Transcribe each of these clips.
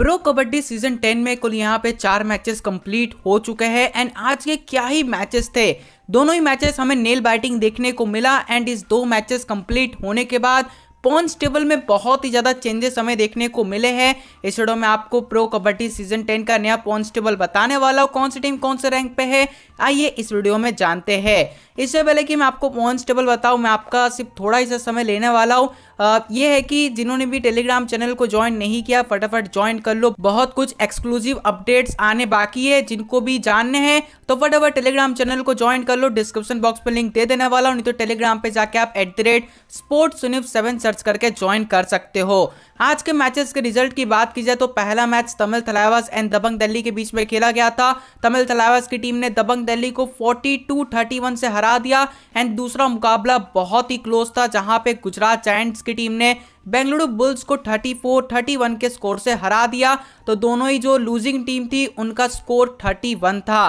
pro kabaddi season 10 में कुल यहाँ पे चार मैचेस कंप्लीट हो चुके हैं एंड आज के क्या ही मैचेस थे दोनों ही मैचेस हमें नेल बैटिंग देखने को मिला एंड इस दो मैचेस कंप्लीट होने के बाद पॉन्स टेबल में बहुत ही ज़्यादा चेंजेस हमें देखने को मिले हैं इस वीडियो में आपको प्रो कबड्डी सीजन 10 का नया पॉन्स टेबल बताने वाला हूँ कौन सी टीम कौन से रैंक पे है आइए इस वीडियो में जानते हैं इससे पहले कि मैं आपको पॉन्स टेबल बताऊँ मैं आपका सिर्फ थोड़ा ही सा समय लेने वाला हूँ ये है कि जिन्होंने भी टेलीग्राम चैनल को ज्वाइन नहीं किया फटाफट ज्वाइन कर लो बहुत कुछ एक्सक्लूसिव अपडेट्स आने बाकी है जिनको भी जानने हैं तो फटाफट टेलीग्राम चैनल को ज्वाइन कर लो डिस्क्रिप्शन बॉक्स पर लिंक दे देने वाला नहीं तो टेलीग्राम पे जाके आप एट द रेट स्पोर्ट्स सुनिफ सेवन सर्च करके ज्वाइन कर सकते हो आज के मैचेस के रिजल्ट की बात की जाए तो पहला मैच तमिल थलावास एंड दबंग दिल्ली के बीच में खेला गया था तमिल थलावास की टीम ने दबंग दिल्ली को 42-31 से हरा दिया एंड दूसरा मुकाबला बहुत ही क्लोज था जहां पे गुजरात जायंट्स की टीम ने बेंगलुरु बुल्स को 34 31 के स्कोर से हरा दिया तो दोनों ही जो लूजिंग टीम थी उनका स्कोर 31 था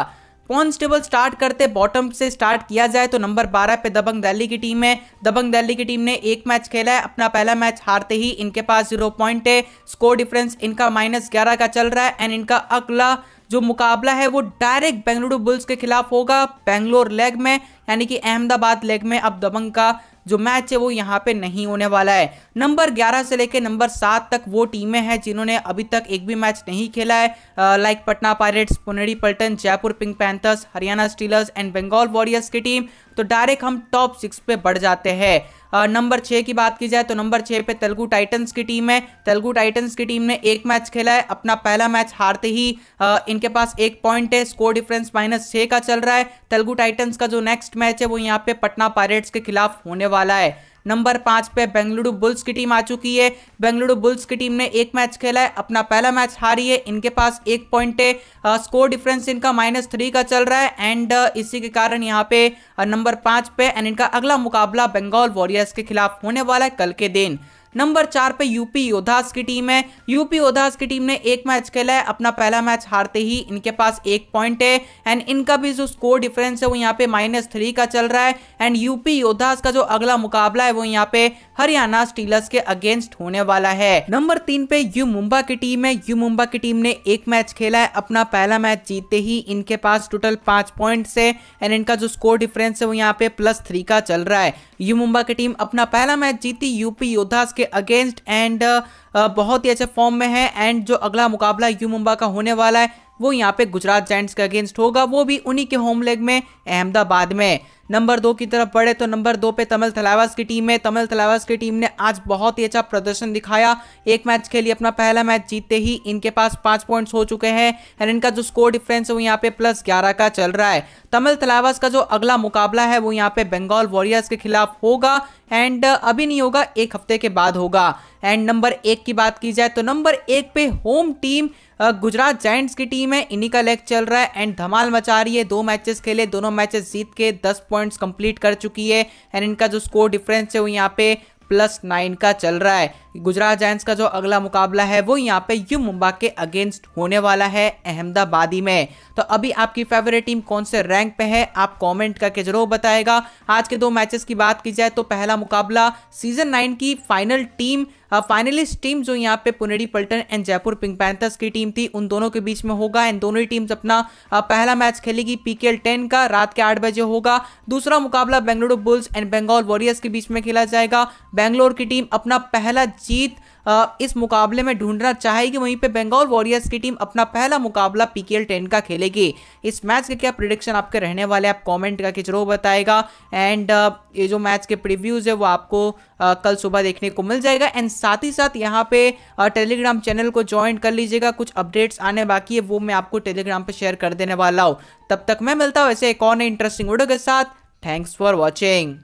कॉन्स्टेबल स्टार्ट करते बॉटम से स्टार्ट किया जाए तो नंबर 12 पे दबंग दिल्ली की टीम है दबंग दिल्ली की टीम ने एक मैच खेला है अपना पहला मैच हारते ही इनके पास जीरो पॉइंट है स्कोर डिफरेंस इनका माइनस ग्यारह का चल रहा है एंड इनका अगला जो मुकाबला है वो डायरेक्ट बेंगलुरु बुल्स के खिलाफ होगा बेंगलोर लेग में यानी कि अहमदाबाद लेग में अब दबंग का जो मैच है वो यहाँ पे नहीं होने वाला है नंबर ग्यारह से लेकर नंबर सात तक वो टीमें हैं जिन्होंने अभी तक एक भी मैच नहीं खेला है like Patna Pirates Puneri Paltan Jaipur Pink Panthers Haryana Steelers and Bengal Warriors की टीम तो डायरेक्ट हम टॉप सिक्स पे बढ़ जाते हैं नंबर छः की बात की जाए तो नंबर छः पे तेलुगु टाइटन्स की टीम है तेलुगु टाइटन्स की टीम ने एक मैच खेला है अपना पहला मैच हारते ही आ, इनके पास एक पॉइंट है स्कोर डिफरेंस माइनस छः का चल रहा है तेलुगु टाइटन्स का जो नेक्स्ट मैच है वो यहाँ पे पटना पायरेट्स के खिलाफ होने वाला है नंबर पांच पे बेंगलुरु बुल्स की टीम आ चुकी है बेंगलुरु बुल्स की टीम ने एक मैच खेला है अपना पहला मैच हारी है इनके पास एक पॉइंट है स्कोर डिफरेंस इनका माइनस थ्री का चल रहा है एंड इसी के कारण यहाँ पे नंबर पांच पे एंड इनका अगला मुकाबला बंगाल वॉरियर्स के खिलाफ होने वाला है कल के दिन नंबर चार पे यूपी योद्धास की टीम है यूपी योद्धास की टीम ने एक मैच खेला है अपना पहला मैच हारते ही इनके पास एक पॉइंट है एंड इनका भी जो स्कोर डिफरेंस है वो यहाँ पे माइनस थ्री का चल रहा है एंड यूपी योद्धास का जो अगला मुकाबला है वो यहाँ पे हरियाणा स्टीलर्स के अगेंस्ट होने वाला है नंबर तीन पे यू मुंबा की टीम है यू मुंबा की टीम ने एक मैच खेला है अपना पहला मैच जीतते ही इनके पास टोटल पांच पॉइंट है एंड इनका जो स्कोर डिफरेंस है वो यहाँ पे प्लस थ्री का चल रहा है यू मुंबा की टीम अपना पहला मैच जीती यूपी योद्धास के के अगेंस्ट एंड uh, uh, बहुत ही अच्छे फॉर्म में है एंड जो अगला मुकाबला यू मुंबा का होने वाला है वो यहाँ पे गुजरात जैंट्स के अगेंस्ट होगा वो भी उन्हीं के होम लेग में अहमदाबाद में नंबर दो की तरफ बढ़े तो नंबर दो पे तमिल थलावास की टीम है तमिल थलावास की टीम ने आज बहुत ही अच्छा प्रदर्शन दिखाया एक मैच के लिए अपना पहला मैच जीतते ही इनके पास पांच पॉइंट्स हो चुके हैं एंड इनका जो स्कोर डिफरेंस है वो यहाँ पे प्लस ग्यारह का चल रहा है तमिल थलावास का जो अगला मुकाबला है वो यहाँ पे बंगाल वॉरियर्स के खिलाफ होगा एंड अभी नहीं होगा एक हफ्ते के बाद होगा एंड नंबर एक की बात की जाए तो नंबर एक पे होम टीम गुजरात जैंट्स की टीम है इन्हीं का लेग चल रहा है एंड धमाल मचा रही है दो मैचेस खेले दोनों मैचेस जीत के दस पॉइंट्स कंप्लीट कर चुकी है एंड इनका जो स्कोर डिफरेंस है वो यहाँ पे प्लस नाइन का चल रहा है गुजरात जायंट्स का जो अगला मुकाबला है वो यहाँ पे यू मुंबा के अगेंस्ट होने वाला है अहमदाबादी में तो अभी आपकी फेवरेट टीम कौन से रैंक पे है आप कमेंट करके जरूर बताएगा आज के दो मैचेस की बात की जाए तो पहला मुकाबला सीजन नाइन की फाइनल टीम फाइनलिस्ट हाँ, टीम जो यहाँ पे Puneri Paltan and Jaipur Pink Panthers की टीम थी उन दोनों के बीच में होगा एंड दोनों ही टीम्स अपना हाँ, पहला मैच खेलेगी पीकेएल टेन का रात के आठ बजे होगा दूसरा मुकाबला Bengaluru Bulls and Bengal Warriors के बीच में खेला जाएगा बेंगलोर की टीम अपना पहला जीत इस मुकाबले में ढूंढना चाहेगी वहीं पे बंगाल वॉरियर्स की टीम अपना पहला मुकाबला पीकेएल टेन का खेलेगी इस मैच के क्या प्रिडिक्शन आपके रहने वाले आप कमेंट करके जरूर बताएगा एंड ये जो मैच के प्रिव्यूज़ है वो आपको कल सुबह देखने को मिल जाएगा एंड साथ ही साथ यहाँ पे टेलीग्राम चैनल को ज्वाइन कर लीजिएगा कुछ अपडेट्स आने बाकी है वो मैं आपको टेलीग्राम पर शेयर कर देने वाला हूँ तब तक मैं मिलता हूँ ऐसे एक और इंटरेस्टिंग वीडियो के साथ थैंक्स फॉर वॉचिंग